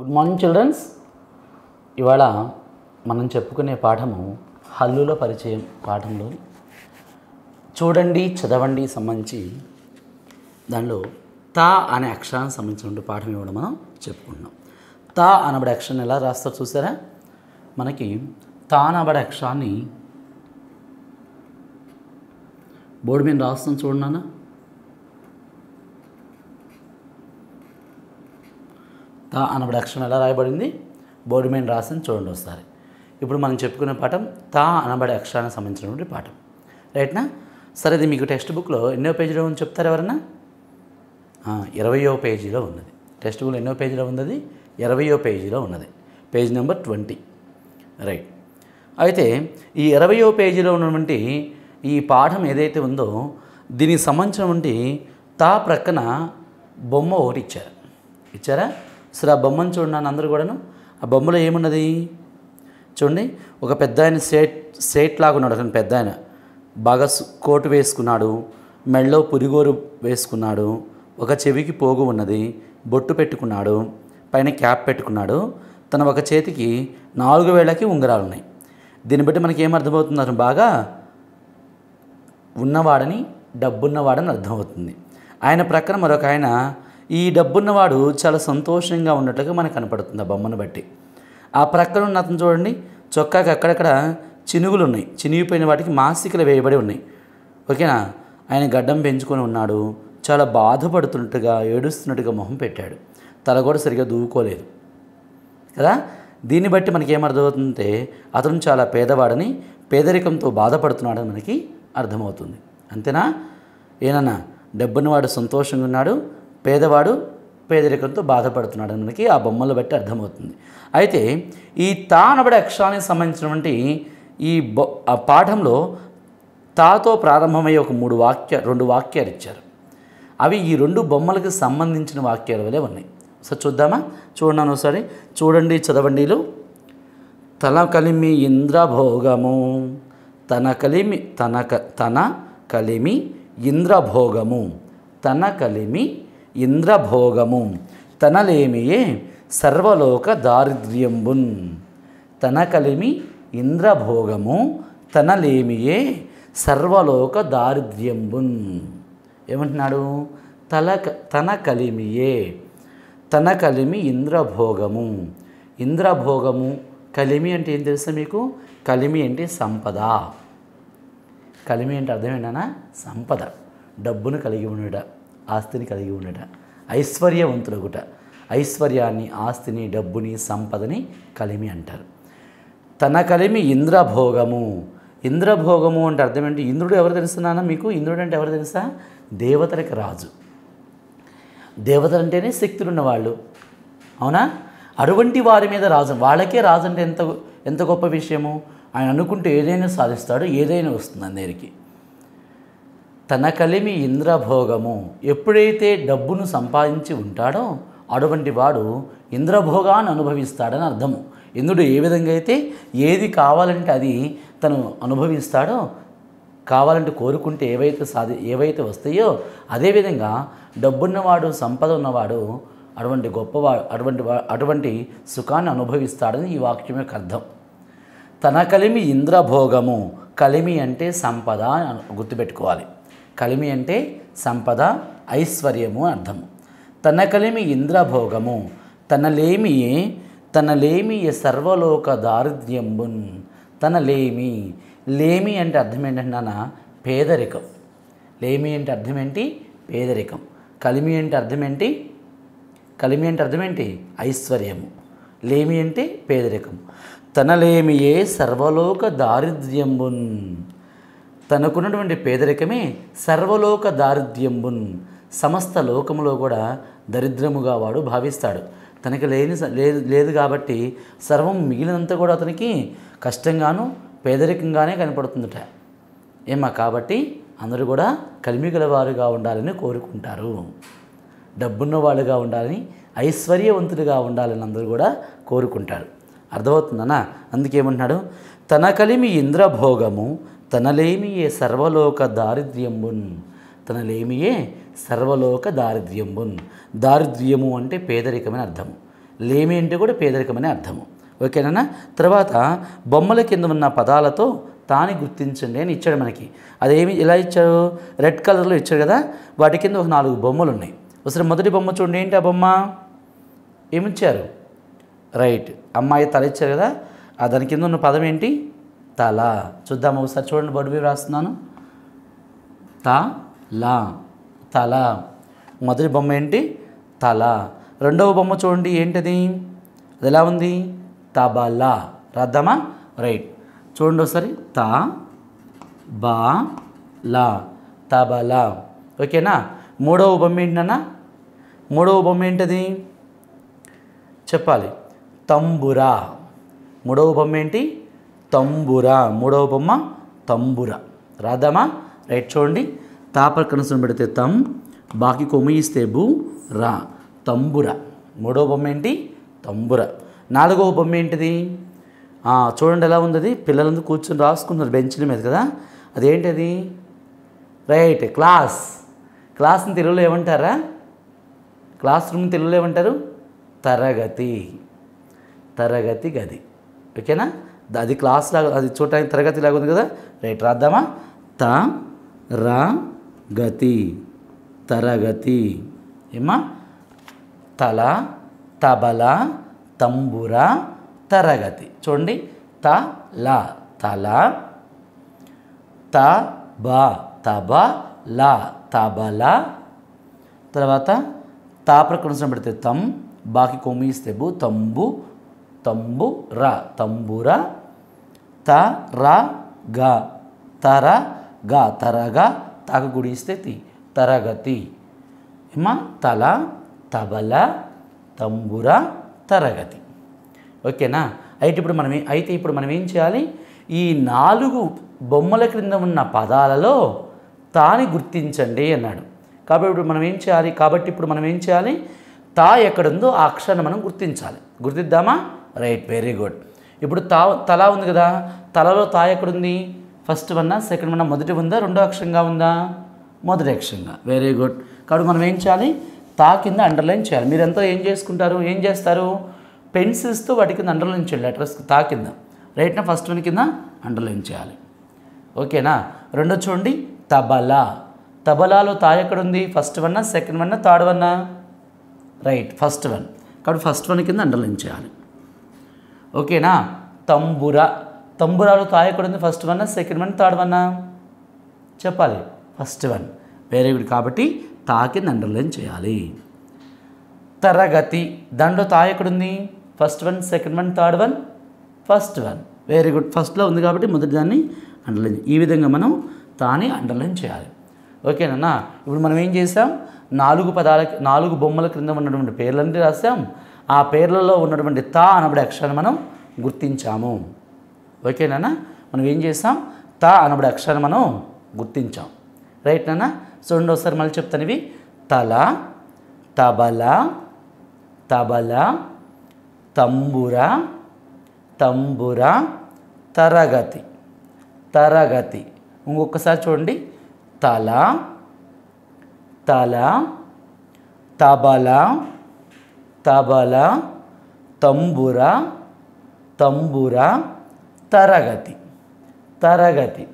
good morning children's ఇవాళ మనం చెప్పుకునే పాఠము హల్లుల పరిచయం పాఠంలో చూడండి చదవండి సంబంధించి దానిలో తా అనే అక్షరానికి సంబంధించిన పాఠం ఇవ్వడం మనం చెప్పుకున్నాం తా అనబడే అక్షరాన్ని ఎలా రాస్తారో చూసారా మనకి తా అనబడే అక్షరాన్ని బోర్డు మీద రాస్తాను చూడన్నానా ద అనబడి అక్షరం ఎలా రాయబడింది బోర్డు మీద రాసింది చూడండి ఒకసారి ఇప్పుడు మనం చెప్పుకునే పాఠం తా అనబడి అక్షరానికి సంబంధించినటువంటి పాఠం రైట్నా సరే ఇది మీకు టెక్స్ట్ బుక్లో ఎన్నో పేజీలో ఉంది చెప్తారు ఎవరన్నా ఇరవయో పేజీలో ఉన్నది టెక్స్ట్ బుక్లో ఎన్నో పేజీలో ఉన్నది ఇరవయో పేజీలో ఉన్నది పేజ్ నెంబర్ ట్వంటీ రైట్ అయితే ఈ ఇరవయో పేజీలో ఉన్నటువంటి ఈ పాఠం ఏదైతే ఉందో దీనికి సంబంధించినటువంటి తా ప్రక్కన బొమ్మ ఒకటి ఇచ్చారు ఇచ్చారా సరే ఆ బొమ్మను చూడండి అందరూ కూడాను ఆ బొమ్మలో ఏమున్నది చూడండి ఒక పెద్ద ఆయన సేట్ సేట్ లాగా ఉన్నాడు అతను పెద్ద ఆయన బాగా కోటు వేసుకున్నాడు మెళ్ళో పురిగోరు వేసుకున్నాడు ఒక చెవికి పోగు ఉన్నది బొట్టు పెట్టుకున్నాడు పైన క్యాప్ పెట్టుకున్నాడు తన ఒక చేతికి నాలుగు వేళ్ళకి ఉంగరాలు ఉన్నాయి దీన్ని బట్టి మనకి ఏమర్థమవుతుంది అతను బాగా ఉన్నవాడని డబ్బున్నవాడని అర్థమవుతుంది ఆయన ప్రక్కన మరొక ఆయన ఈ డబ్బున్నవాడు చాలా సంతోషంగా ఉన్నట్టుగా మనకు కనపడుతుంది ఆ బొమ్మను బట్టి ఆ ప్రక్కన ఉన్న అతను చూడండి చొక్కాకి అక్కడక్కడ చినుగులు ఉన్నాయి చినిగిపోయిన వాటికి మాసికలు వేయబడి ఉన్నాయి ఓకేనా ఆయన గడ్డం పెంచుకొని ఉన్నాడు చాలా బాధపడుతున్నట్టుగా ఏడుస్తున్నట్టుగా మొహం పెట్టాడు తల కూడా సరిగా దూవుకోలేదు కదా దీన్ని బట్టి మనకి ఏమర్థమవుతుందంటే అతను చాలా పేదవాడని పేదరికంతో బాధపడుతున్నాడని మనకి అర్థమవుతుంది అంతేనా ఏనన్నా డబ్బున్నవాడు సంతోషంగా ఉన్నాడు పేదవాడు పేదరికంతో బాధపడుతున్నాడు మనకి ఆ బొమ్మలు బట్టి అర్థమవుతుంది అయితే ఈ తా అనబడే అక్షరానికి సంబంధించినటువంటి ఈ బొ ఆ పాఠంలో తాతో ప్రారంభమయ్యే ఒక మూడు వాక్య రెండు వాక్యాలు ఇచ్చారు అవి ఈ రెండు బొమ్మలకు సంబంధించిన వాక్యాలు వలె ఉన్నాయి సో చూద్దామా చూడండి ఒకసారి చూడండి చదవండిలు తన కలిమి ఇంద్రభోగము తన కలిమి తన తన కలిమి ఇంద్రభోగము తన కలిమి ఇంద్రభోగము తనలేమియే సర్వలోక దారిద్ర్యంబున్ తన కలిమి ఇంద్రభోగము తనలేమియే సర్వలోక దారిద్ర్యంబున్ ఏమంటున్నాడు తల తన కలిమియే తన కలిమి ఇంద్రభోగము ఇంద్రభోగము కలిమి అంటే ఏం తెలుసా మీకు కలిమి అంటే సంపద కలిమి అంటే అర్థం ఏంటన్నా సంపద డబ్బును కలిగి ఉండుట ఆస్తిని కలిగి ఉండట ఐశ్వర్యవంతులగుట ఐశ్వర్యాన్ని ఆస్తిని డబ్బుని సంపదని కలిమి అంటారు తన కలిమి ఇంద్రభోగము ఇంద్రభోగము అంటే అర్థం ఏంటి ఇంద్రుడు ఎవరు తెలుస్తున్నానా మీకు ఇంద్రుడు అంటే ఎవరు తెలుసా దేవతలకు రాజు దేవతలు అంటేనే శక్తులు ఉన్నవాళ్ళు అవునా అటువంటి వారి మీద రాజు వాళ్ళకే రాజు అంటే ఎంత ఎంత గొప్ప విషయము ఆయన అనుకుంటే ఏదైనా సాధిస్తాడు ఏదైనా వస్తుంది అందరికీ తన కలిమి ఇంద్రభోగము ఎప్పుడైతే డబ్బును సంపాదించి ఉంటాడో అటువంటి వాడు ఇంద్రభోగాన్ని అనుభవిస్తాడని అర్థము ఇంద్రుడు ఏ విధంగా అయితే ఏది కావాలంటే అది తను అనుభవిస్తాడో కావాలంటే కోరుకుంటే ఏవైతే సాధి ఏవైతే వస్తాయో అదేవిధంగా డబ్బున్నవాడు సంపద ఉన్నవాడు అటువంటి గొప్పవాడు అటువంటి అటువంటి సుఖాన్ని అనుభవిస్తాడని ఈ వాక్యం యొక్క అర్థం తన కలిమి ఇంద్రభోగము కలిమి అంటే సంపద అని గుర్తుపెట్టుకోవాలి కలిమి అంటే సంపద ఐశ్వర్యము అర్థము తన కలిమి ఇంద్రభోగము తనలేమి తనలేమి సర్వలోక దారిద్ర్యంబున్ తనలేమి లేమి అంటే అర్థం ఏంటంటే నాన్న పేదరికం లేమి అంటే అర్థం ఏంటి పేదరికం కలిమి అంటే అర్థం ఏంటి కలిమి అంటే అర్థం ఏంటి ఐశ్వర్యము లేమి అంటే పేదరికం తనలేమియే సర్వలోక దారిద్ర్యంబున్ తనకున్నటువంటి పేదరికమే సర్వలోక దారిద్ర్యంబున్ సమస్త లోకములో కూడా దరిద్రముగా వాడు భావిస్తాడు తనకి లేని లేదు లేదు కాబట్టి సర్వం మిగిలినంతా కూడా అతనికి కష్టంగాను పేదరికంగానే కనపడుతుందట ఏమా కాబట్టి అందరూ కూడా కలిమి గలవారుగా ఉండాలని కోరుకుంటారు డబ్బున్న వాళ్ళుగా ఉండాలని ఐశ్వర్యవంతులుగా ఉండాలని అందరూ కూడా కోరుకుంటారు అర్థమవుతుందనా అందుకేమంటున్నాడు తన కలిమి ఇంద్రభోగము తనలేమియే సర్వలోక దారిద్ర్యంబున్ తనలేమియే సర్వలోక దారిద్ర్యంబున్ దారిద్ర్యము అంటే పేదరికమైన అర్థము లేమి అంటే కూడా పేదరికమైన అర్థము ఓకేనా తర్వాత బొమ్మల కింద ఉన్న పదాలతో తాని గుర్తించండి అని ఇచ్చాడు మనకి అదేమి ఎలా ఇచ్చారు రెడ్ కలర్లో ఇచ్చారు కదా వాటి కింద ఒక నాలుగు బొమ్మలు ఉన్నాయి ఒకసారి మొదటి బొమ్మ చూడండి ఏంటి ఆ బొమ్మ ఏమిచ్చారు రైట్ అమ్మాయి తల ఇచ్చారు కదా దాని కింద ఉన్న పదం ఏంటి తల చూద్దాం ఒకసారి చూడండి బొడ్డు రాస్తున్నాను త లా తల మొదటి బొమ్మ ఏంటి తల రెండవ బొమ్మ చూడండి ఏంటది అది ఎలా ఉంది తబలా రాద్దామా రైట్ చూడండి ఒకసారి త బా లా తబలా ఓకేనా మూడవ బొమ్మ ఏంటన్నా మూడవ బొమ్మ ఏంటది చెప్పాలి తంబురా మూడవ బొమ్మ ఏంటి తంబుర మూడవ బొమ్మ తంబుర రాద్దామా రైట్ చూడండి తాపర కనసం పెడితే తం బాకి కొమ్మ ఇస్తే బు రా తంబుర మూడవ బొమ్మ ఏంటి తంబుర నాలుగవ బొమ్మ ఏంటిది చూడండి ఎలా ఉంది పిల్లలందరూ కూర్చొని రాసుకుంటున్నారు బెంచ్ల మీద కదా అదేంటది రైట్ క్లాస్ క్లాస్ని తెలుగులో ఏమంటారా క్లాస్ రూమ్ తెలుగులో ఏమంటారు తరగతి తరగతి గది ఓకేనా అది క్లాస్ లాగా అది చూడటానికి తరగతి లాగా ఉంది కదా రైట్ రాద్దామా త రా గతి తరగతి ఏమా తల తబల తంబుర తరగతి చూడండి త ల తల త బ తబ ల తబల తర్వాత తా ప్రకృతి పెడితే తం బాకి కొమ్మిస్తే బు తంబు తంబు ర తంబుర త ర గ తర గ తరగా తగ గుడిస్తే తి తరగతి ఏమా తల తబల తంబుర తరగతి ఓకేనా అయితే ఇప్పుడు మనం అయితే ఇప్పుడు మనం ఏం చేయాలి ఈ నాలుగు బొమ్మల క్రింద ఉన్న పదాలలో తాని గుర్తించండి అన్నాడు కాబట్టి ఇప్పుడు మనం ఏం చేయాలి కాబట్టి ఇప్పుడు మనం ఏం చేయాలి తా ఎక్కడుందో ఆ అక్షరాన్ని మనం గుర్తించాలి గుర్తిద్దామా రైట్ వెరీ గుడ్ ఇప్పుడు తా తల ఉంది కదా తలలో తా ఎక్కడుంది ఫస్ట్ వన్నా సెకండ్ వన్నా మొదటి ఉందా రెండో అక్షరంగా ఉందా మొదటి అక్షరంగా వెరీ గుడ్ కాబట్టి మనం ఏం చేయాలి తా కింద అండర్లైన్ చేయాలి మీరంతా ఏం చేసుకుంటారు ఏం చేస్తారు పెన్సిల్స్తో వాటి కింద అండర్లైన్ చేయాలి లెటర్స్ తా కింద రైట్నా ఫస్ట్ వన్ కింద అండర్లైన్ చేయాలి ఓకేనా రెండో చూడండి తబలా తబలాలో తా ఎక్కడుంది ఫస్ట్ వన్నా సెకండ్ వన్నా థర్డ్ వన్నా రైట్ ఫస్ట్ వన్ కాబట్టి ఫస్ట్ వన్ కింద అండర్లైన్ చేయాలి ఓకేనా తంబుర తంబురాలో తా first one second one third one చెప్పాలి ఫస్ట్ వన్ వెరీ గుడ్ కాబట్టి తాకి అండర్లైన్ చేయాలి తరగతి దాంట్లో తా ఎక్కడుంది first one second one third one first one very good ఫస్ట్లో ఉంది కాబట్టి మొదటి దాన్ని అండర్లైన్ ఈ విధంగా మనం తాని అండర్లైన్ చేయాలి ఓకేనా ఇప్పుడు మనం ఏం చేసాం నాలుగు పదాల నాలుగు బొమ్మల క్రింద ఉన్నటువంటి పేర్లన్నీ రాసాం ఆ పేర్లలో ఉన్నటువంటి తా అనబడే అక్షరాన్ని మనం గుర్తించాము ఓకేనా మనం ఏం చేస్తాం తా అనబడే అక్షరాన్ని మనం గుర్తించాం రైట్ నాన్న సో రెండోసారి మళ్ళీ చెప్తాను ఇవి తల తబల తబల తంబుర తంబుర తరగతి తరగతి ఇంకొకసారి చూడండి తల తల తబల తబల తంబుర తంబుర తరగతి తరగతి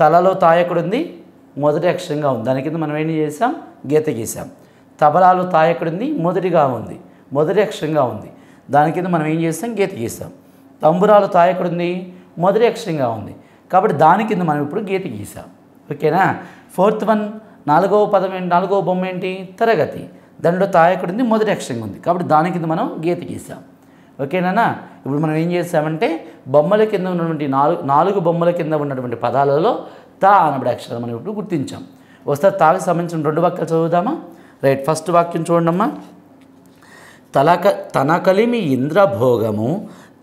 తలలో తాయకుడు ఉంది మొదటి అక్షరంగా ఉంది దాని కింద మనం ఏం చేసాం గీత గీసాం తబలాలో తాయకుడు ఉంది మొదటిగా ఉంది మొదటి అక్షరంగా ఉంది దాని కింద మనం ఏం చేస్తాం గీత గీసాం తంబురాలు తాయకుడు ఉంది మొదటి అక్షరంగా ఉంది కాబట్టి దాని కింద మనం ఇప్పుడు గీత గీసాం ఓకేనా ఫోర్త్ వన్ నాలుగవ పదం ఏంటి నాలుగవ బొమ్మ ఏంటి తరగతి దానిలో తాయకుడు ఉంది మొదటి అక్షరంగా ఉంది కాబట్టి దాని కింద మనం గీత గీసాం ఓకేనా ఇప్పుడు మనం ఏం చేసామంటే బొమ్మల కింద ఉన్నటువంటి నాలుగు నాలుగు బొమ్మల కింద ఉన్నటువంటి పదాలలో తా అనబడే అక్షరాలు మనం ఇప్పుడు గుర్తించాం వస్తే తాకి సంబంధించిన రెండు వాక్యాలు చదువుదామా రైట్ ఫస్ట్ వాక్యం చూడండమ్మా తలక తన కలిమి ఇంద్రభోగము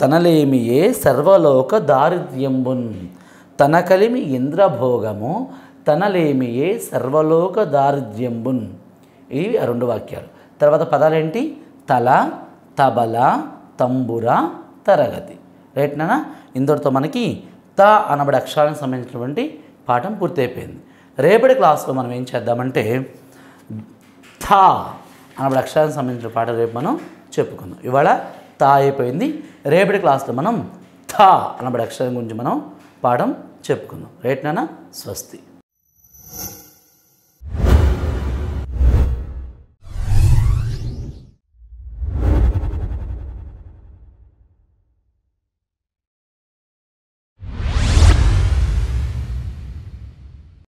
తనలేమియే సర్వలోక దారిద్ర్యంబున్ తన కలిమి ఇంద్రభోగము తనలేమియే సర్వలోక దారిద్ర్యంబున్ ఇవి ఆ రెండు వాక్యాలు తర్వాత పదాలేంటి తల తబల తంబుర తరగతి రైట్ నానా ఇంతటితో మనకి త అనబడే అక్షరానికి సంబంధించినటువంటి పాఠం పూర్తయిపోయింది రేపటి క్లాస్లో మనం ఏం చేద్దామంటే థ అనబడి అక్షరానికి సంబంధించిన పాఠం రేపు మనం చెప్పుకుందాం ఇవాళ త అయిపోయింది రేపటి క్లాస్లో మనం థ అనబడి అక్షరం గురించి మనం పాఠం చెప్పుకుందాం రైట్ నానా స్వస్తి